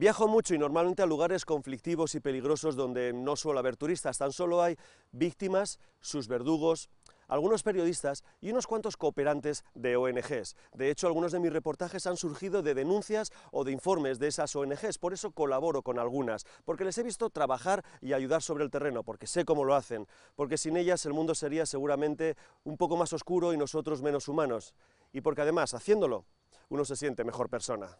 Viajo mucho y normalmente a lugares conflictivos y peligrosos donde no suele haber turistas, tan solo hay víctimas, sus verdugos, algunos periodistas y unos cuantos cooperantes de ONGs. De hecho, algunos de mis reportajes han surgido de denuncias o de informes de esas ONGs, por eso colaboro con algunas, porque les he visto trabajar y ayudar sobre el terreno, porque sé cómo lo hacen, porque sin ellas el mundo sería seguramente un poco más oscuro y nosotros menos humanos, y porque además, haciéndolo, uno se siente mejor persona.